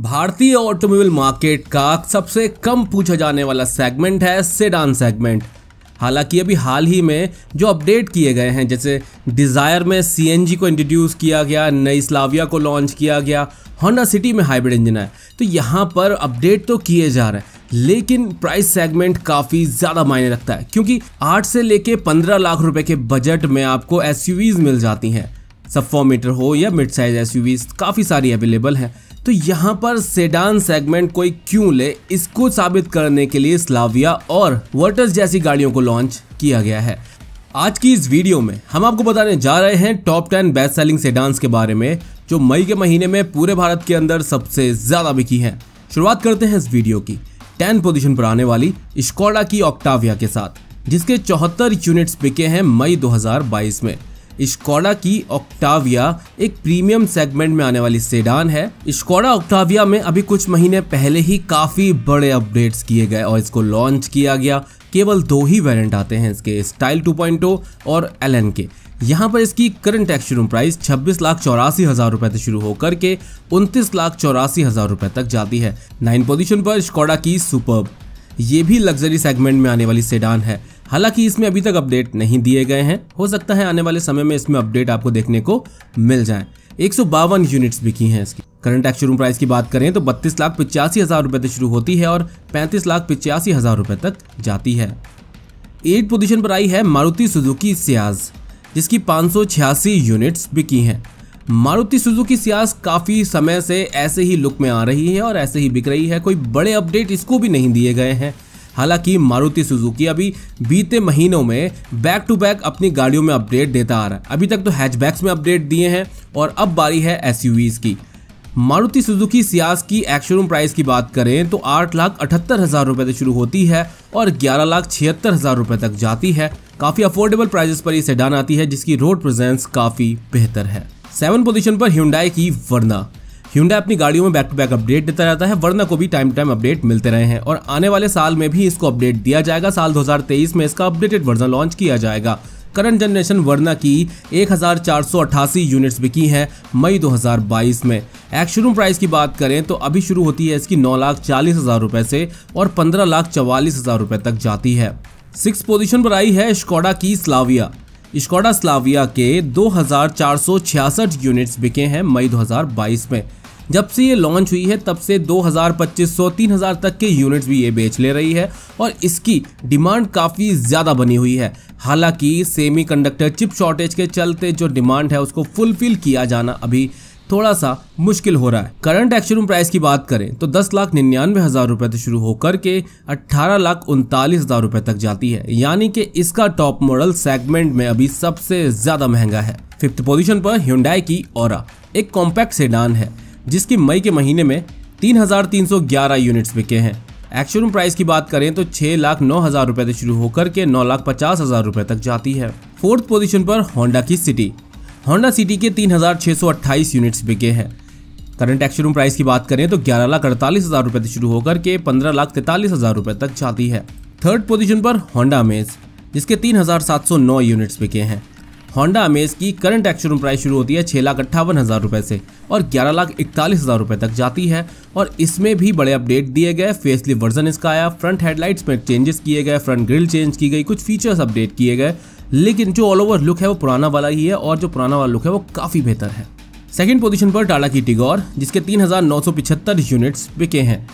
भारतीय automobile market का सबसे कम पूछा जाने वाला सेगमेंट है सेडान सेगमेंट हालांकि अभी हाल ही में जो अपडेट किए गए हैं जैसे डिज़ायर में सी को इंट्रोड्यूस किया गया नई स्लाविया को लॉन्च किया गया होंडा सिटी में हाइब्रिड इंजन है तो यहाँ पर अपडेट तो किए जा रहे हैं लेकिन प्राइस सेगमेंट काफ़ी ज़्यादा मायने रखता है क्योंकि आठ से लेके पंद्रह लाख रुपए के बजट में आपको एस मिल जाती हैं सब फोर मीटर हो या मिड साइज एस काफ़ी सारी अवेलेबल हैं तो यहाँ पर सेडान सेगमेंट कोई क्यों ले इसको साबित करने के लिए स्लाविया और वर्टस जैसी गाड़ियों को लॉन्च किया गया है आज की इस वीडियो में हम आपको बताने जा रहे हैं top ten best selling sedans के बारे में जो मई के महीने में पूरे भारत के अंदर सबसे ज़्यादा बिकी हैं शुरुआत करते हैं इस वीडियो की टेन पोजीशन पर आने वाली स्कोडा की ऑक्टाविया के साथ जिसके चौहत्तर यूनिट्स बिके हैं मई 2022 में स्कॉडा की ऑक्टाविया एक प्रीमियम सेगमेंट में आने वाली सेडान है स्कॉडा ऑक्टाविया में अभी कुछ महीने पहले ही काफ़ी बड़े अपडेट्स किए गए और इसको लॉन्च किया गया केवल दो ही वेरिएंट आते हैं इसके स्टाइल 2.0 और एल के यहाँ पर इसकी करंट एक्शोरूम प्राइस छब्बीस लाख चौरासी हजार रुपए से शुरू होकर के उनतीस लाख चौरासी हजार रुपए तक जाती है नाइन पोजीशन पर स्कॉडा की सुपर ये भी लग्जरी सेगमेंट में आने वाली सेडान है हालांकि इसमें अभी तक अपडेट नहीं दिए गए हैं हो सकता है आने वाले समय में इसमें अपडेट आपको देखने को मिल जाए एक यूनिट्स बिकी हैं इसकी करंट एक्शोरूम प्राइस की बात करें तो बत्तीस लाख पिचासी हजार रुपए से शुरू होती है और पैंतीस लाख पिचासी हजार रुपए तक जाती है एट पोजीशन पर आई है मारुति सुजुकी सियाज जिसकी पाँच यूनिट्स बिकी हैं मारुति सुजुकी सियास काफी समय से ऐसे ही लुक में आ रही है और ऐसे ही बिक रही है कोई बड़े अपडेट इसको भी नहीं दिए गए हैं हालांकि मारुति सुजुकी अभी बीते महीनों में बैक टू बैक अपनी गाड़ियों में अपडेट देता आ रहा है अभी तक तो हैचबैक्स में अपडेट दिए हैं और अब बारी है एस की मारुति सुजुकी सियास की एक्शोरूम प्राइस की बात करें तो आठ लाख अठहत्तर हज़ार रुपये से शुरू होती है और ग्यारह लाख छिहत्तर हज़ार रुपये तक जाती है काफ़ी अफोर्डेबल प्राइजेस पर ये सेडान आती है जिसकी रोड प्रेजेंस काफ़ी बेहतर है सेवन पोजीशन पर ह्यूडाई की वर्ना ह्यूडा अपनी गाड़ियों में बैक टू बैक अपडेट देता रहता है वर्ना को भी टाइम टाइम अपडेट मिलते रहे हैं और आने वाले साल में भी इसको अपडेट दिया जाएगा साल 2023 में इसका अपडेटेड वर्जन लॉन्च किया जाएगा करंट जनरेशन वर्ना की एक यूनिट्स बिकी हैं मई 2022 में एक्शरूम प्राइस की बात करें तो अभी शुरू होती है इसकी नौ लाख चालीस हज़ार रुपए से और पंद्रह लाख चवालीस हज़ार रुपए तक जाती है सिक्स पोजीशन पर आई है स्कोडा की स्लाविया स्कॉडा स्लाविया के 2,466 यूनिट्स बिके हैं मई 2022 में जब से ये लॉन्च हुई है तब से 2,2500 3,000 तक के यूनिट्स भी ये बेच ले रही है और इसकी डिमांड काफ़ी ज़्यादा बनी हुई है हालांकि सेमीकंडक्टर चिप शॉर्टेज के चलते जो डिमांड है उसको फुलफिल किया जाना अभी थोड़ा सा मुश्किल हो रहा है करंट एक्शोरूम प्राइस की बात करें तो दस लाख निन्यानवे हजार रुपए से शुरू होकर के अट्ठारह लाख उनतालीस हजार रुपए तक जाती है यानी कि इसका टॉप मॉडल सेगमेंट में अभी सबसे ज्यादा महंगा है फिफ्थ पोजिशन पर ह्यूंडाई की और एक कॉम्पैक्ट सेडान है जिसकी मई के महीने में तीन ग्यारह यूनिट्स बिके हैं एक्शोरूम प्राइस की बात करें तो छह लाख नौ हजार रुपए से शुरू होकर के नौ लाख पचास हजार रुपए तक जाती है फोर्थ पोजीशन पर होंडा की सिटी होंडा सिटी के 3,628 यूनिट्स बिके हैं करंट एक्शोरूम प्राइस की बात करें तो ग्यारह लाख अड़तालीस हज़ार रुपये से शुरू होकर के पंद्रह लाख तैंतालीस हज़ार रुपये तक जाती है थर्ड पोजीशन पर होंडा अमेज जिसके 3,709 यूनिट्स बिके हैं होंडा अमेज की करंट एक्शोरूम प्राइस शुरू होती है छः लाख अट्ठावन हज़ार रुपये से और ग्यारह लाख इकतालीस हज़ार रुपये तक जाती है और इसमें भी बड़े अपडेट दिए गए फेसलिफ्ट वर्जन इसका आया फ्रंट हेडलाइट्स में चेंजेस किए गए फ्रंट ग्रिल चेंज की गई कुछ फीचर्स अपडेट किए गए लेकिन जो ऑल ओवर लुक है वो पुराना वाला ही है और जो पुराना वाला लुक है वो काफ़ी बेहतर है सेकेंड पोजीशन पर टाटा की टिगोर जिसके तीन यूनिट्स बिके हैं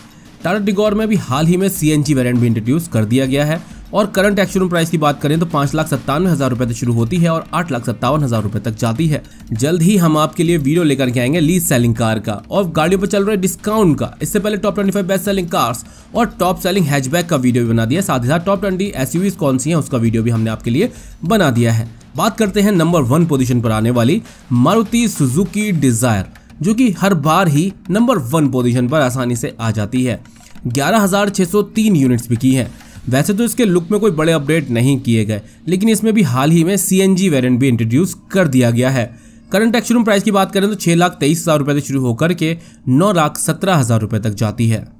टाटा टिगोर में भी हाल ही में सी एन जी वेरियंट भी इंट्रोड्यूस कर दिया गया है और करंट एक्शोरूम प्राइस की बात करें तो पाँच लाख सत्तानवे हज़ार रुपये से शुरू होती है और आठ लाख सत्तावन हज़ार रुपये तक जाती है जल्द ही हम आपके लिए वीडियो लेकर के आएंगे लीज सेलिंग कार का और गाड़ियों पर चल रहे डिस्काउंट का इससे पहले top twenty best selling cars और टॉप सेलिंग हैचबैक का वीडियो भी बना दिया साथ ही साथ टॉप ट्वेंटी एस कौन सी है उसका वीडियो भी हमने आपके लिए बना दिया है बात करते हैं नंबर वन पोजिशन पर आने वाली मारुति सुजुकी डिजायर जो कि हर बार ही नंबर वन पोजिशन पर आसानी से आ जाती है ग्यारह यूनिट्स भी की हैं वैसे तो इसके लुक में कोई बड़े अपडेट नहीं किए गए लेकिन इसमें भी हाल ही में सी एन जी वेरियंट भी इंट्रोड्यूस कर दिया गया है करंट एक्शोरूम प्राइस की बात करें तो छः लाख तेईस हज़ार रुपये से शुरू होकर के नौ लाख सत्रह हज़ार रुपये तक जाती है